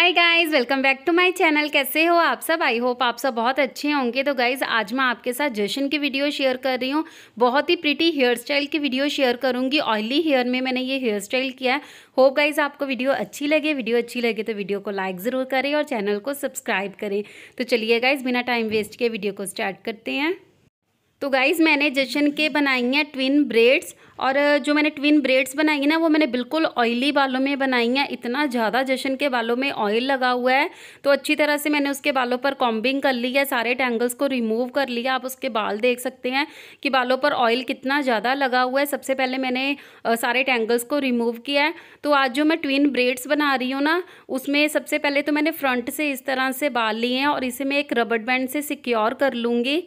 hi guys welcome back to my channel कैसे हो आप सब आई होप आप सब बहुत अच्छे होंगे तो गाइस आज मैं आपके साथ जशन की वीडियो शेयर कर रही हूँ बहुत ही प्रिटी हेयर स्टाइल की वीडियो शेयर करूँगी ऑयली हेयर में मैंने ये हेयर स्टाइल किया है होप गाइस आपको वीडियो अच्छी लगे वीडियो अच्छी लगे तो वीडियो को लाइक ज़रूर करें और चैनल को सब्सक्राइब करें तो चलिए गाइज़ बिना टाइम वेस्ट के वीडियो को स्टार्ट करते हैं तो गाइज़ मैंने जशन के बनाई हैं ट्विन ब्रेड्स और जो मैंने ट्विन ब्रेड्स बनाई हैं ना वो मैंने बिल्कुल ऑयली बालों में बनाई हैं इतना ज़्यादा जशन के बालों में ऑयल लगा हुआ है तो अच्छी तरह से मैंने उसके बालों पर कॉम्बिंग कर ली है सारे टैंगल्स को रिमूव कर लिया आप उसके बाल देख सकते हैं कि बालों पर ऑयल कितना ज़्यादा लगा हुआ है सबसे पहले मैंने सारे टैंगल्स को रिमूव किया है तो आज जो मैं ट्विन ब्रेड्स बना रही हूँ ना उसमें सबसे पहले तो मैंने फ्रंट से इस तरह से बाल लिए हैं और इसे मैं एक रबड़ बैंड से सिक्योर कर लूँगी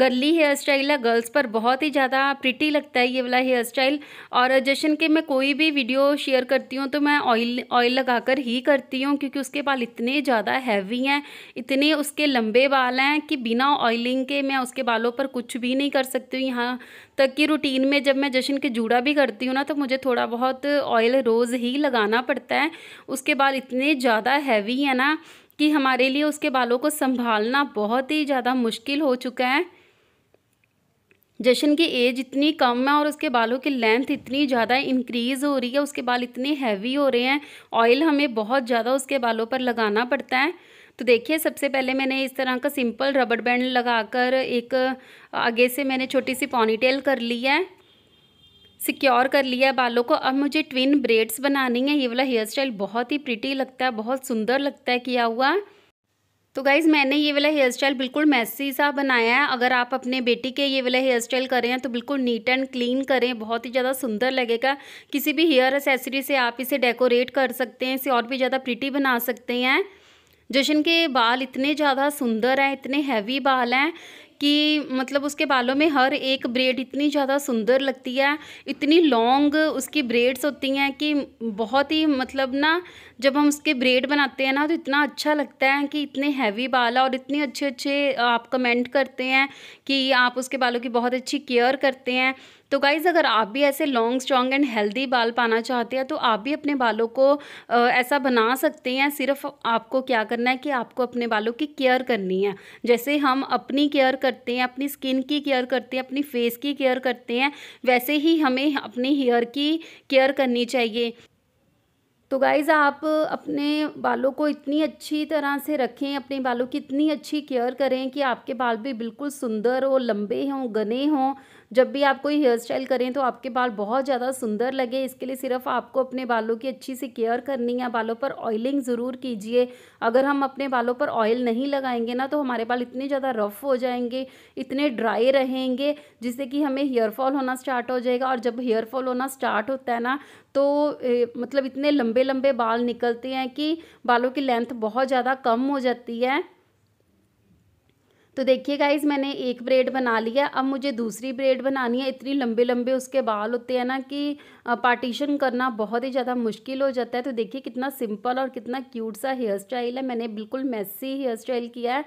गर्ली हेयर स्टाइल है गर्ल्स पर बहुत ही ज़्यादा प्रिटी लगता है ये वाला हेयर स्टाइल और जशन के मैं कोई भी वीडियो शेयर करती हूँ तो मैं ऑयल ऑयल लगाकर ही करती हूँ क्योंकि उसके बाल इतने ज़्यादा हैवी हैं इतने उसके लंबे बाल हैं कि बिना ऑयलिंग के मैं उसके बालों पर कुछ भी नहीं कर सकती हूँ यहाँ तक कि रूटीन में जब मैं जशन के जूड़ा भी करती हूँ ना तो मुझे थोड़ा बहुत ऑयल रोज़ ही लगाना पड़ता है उसके बाल इतने ज़्यादा हैवी हैं ना कि हमारे लिए उसके बालों को संभालना बहुत ही ज़्यादा मुश्किल हो चुका है जशन की एज इतनी कम है और उसके बालों की लेंथ इतनी ज़्यादा इंक्रीज़ हो रही है उसके बाल इतने हैवी हो रहे हैं ऑयल हमें बहुत ज़्यादा उसके बालों पर लगाना पड़ता है तो देखिए सबसे पहले मैंने इस तरह का सिंपल रबड़ बैंड लगाकर एक आगे से मैंने छोटी सी पॉनीटेल कर ली है सिक्योर कर लिया है बालों को अब मुझे ट्विन ब्रेड्स बनानी है ये वाला हेयर स्टाइल बहुत ही प्रिटी लगता है बहुत सुंदर लगता है किया हुआ तो गाइज़ मैंने ये वाला हेयर स्टाइल बिल्कुल मैसी सा बनाया है अगर आप अपने बेटी के ये वाला हेयर स्टाइल करें हैं तो बिल्कुल नीट एंड क्लीन करें बहुत ही ज़्यादा सुंदर लगेगा किसी भी हेयर एसेसरी से आप इसे डेकोरेट कर सकते हैं इसे और भी ज़्यादा प्रिटी बना सकते हैं जशन के बाल इतने ज़्यादा सुंदर हैं इतने हैवी बाल हैं कि मतलब उसके बालों में हर एक ब्रेड इतनी ज़्यादा सुंदर लगती है इतनी लॉन्ग उसकी ब्रेड्स होती हैं कि बहुत ही मतलब ना जब हम उसके ब्रेड बनाते हैं ना तो इतना अच्छा लगता है कि इतने हैवी बाल और इतने अच्छे अच्छे आप कमेंट करते हैं कि आप उसके बालों की बहुत अच्छी केयर करते हैं तो गाइज़ अगर आप भी ऐसे लॉन्ग स्ट्रॉन्ग एंड हेल्दी बाल पाना चाहते हैं तो आप भी अपने बालों को ऐसा बना सकते हैं सिर्फ आपको क्या करना है कि आपको अपने बालों की केयर करनी है जैसे हम अपनी केयर करते हैं अपनी स्किन की केयर करते हैं अपनी फेस की केयर करते हैं वैसे ही हमें अपने हेयर की केयर करनी चाहिए तो गाइज़ आप अपने बालों को इतनी अच्छी तरह से रखें अपने बालों की इतनी अच्छी केयर करें कि आपके बाल भी बिल्कुल सुंदर हो लंबे हों घने हों जब भी आप कोई हेयर स्टाइल करें तो आपके बाल बहुत ज़्यादा सुंदर लगे इसके लिए सिर्फ आपको अपने बालों की अच्छी सी केयर करनी है बालों पर ऑयलिंग ज़रूर कीजिए अगर हम अपने बालों पर ऑयल नहीं लगाएंगे ना तो हमारे बाल इतने ज़्यादा रफ़ हो जाएंगे इतने ड्राई रहेंगे जिससे कि हमें हेयर फॉल होना स्टार्ट हो जाएगा और जब हेयरफॉल होना स्टार्ट होता है ना तो ए, मतलब इतने लंबे लंबे बाल निकलते हैं कि बालों की लेंथ बहुत ज़्यादा कम हो जाती है तो देखिए गाइज मैंने एक ब्रेड बना लिया अब मुझे दूसरी ब्रेड बनानी है इतनी लंबे लंबे उसके बाल होते हैं ना कि पार्टीशन करना बहुत ही ज़्यादा मुश्किल हो जाता है तो देखिए कितना सिंपल और कितना क्यूट सा हेयर स्टाइल है मैंने बिल्कुल मैसी हेयर स्टाइल किया है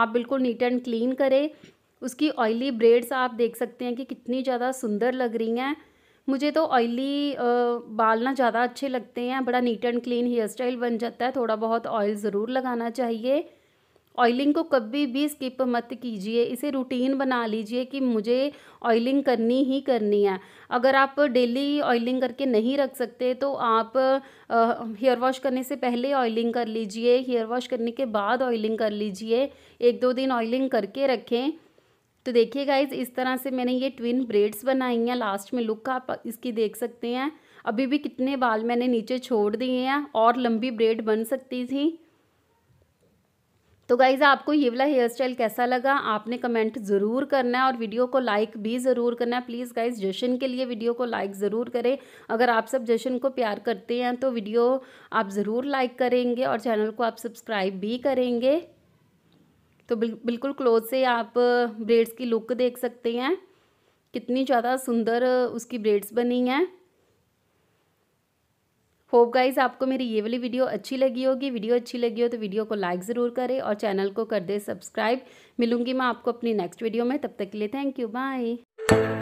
आप बिल्कुल नीट एंड क्लीन करें उसकी ऑयली ब्रेड्स आप देख सकते हैं कि कितनी ज़्यादा सुंदर लग रही हैं मुझे तो ऑयली बाल ना ज़्यादा अच्छे लगते हैं बड़ा neat and clean hair style बन जाता है थोड़ा बहुत ऑयल ज़रूर लगाना चाहिए ऑयलिंग को कभी भी स्किप मत कीजिए इसे रूटीन बना लीजिए कि मुझे ऑयलिंग करनी ही करनी है अगर आप डेली ऑयलिंग करके नहीं रख सकते तो आप हेयर वॉश करने से पहले ऑयलिंग कर लीजिए हेयर वॉश करने के बाद ऑयलिंग कर लीजिए एक दो दिन ऑयलिंग करके रखें तो देखिए गाइज इस तरह से मैंने ये ट्विन ब्रेड्स बनाई हैं लास्ट में लुक आप इसकी देख सकते हैं अभी भी कितने बाल मैंने नीचे छोड़ दिए हैं और लंबी ब्रेड बन सकती थी तो गाइज़ आपको ये वाला हेयर स्टाइल कैसा लगा आपने कमेंट ज़रूर करना है और वीडियो को लाइक भी ज़रूर करना है प्लीज़ गाइज़ जशन के लिए वीडियो को लाइक ज़रूर करें अगर आप सब जशन को प्यार करते हैं तो वीडियो आप ज़रूर लाइक करेंगे और चैनल को आप सब्सक्राइब भी करेंगे तो बिल, बिल्कुल क्लोज से आप ब्रेड्स की लुक देख सकते हैं कितनी ज़्यादा सुंदर उसकी ब्रेड्स बनी हैं होप गाइज आपको मेरी ये वाली वीडियो अच्छी लगी होगी वीडियो अच्छी लगी हो तो वीडियो को लाइक ज़रूर करें और चैनल को कर दे सब्सक्राइब मिलूंगी मैं आपको अपनी नेक्स्ट वीडियो में तब तक के लिए थैंक यू बाय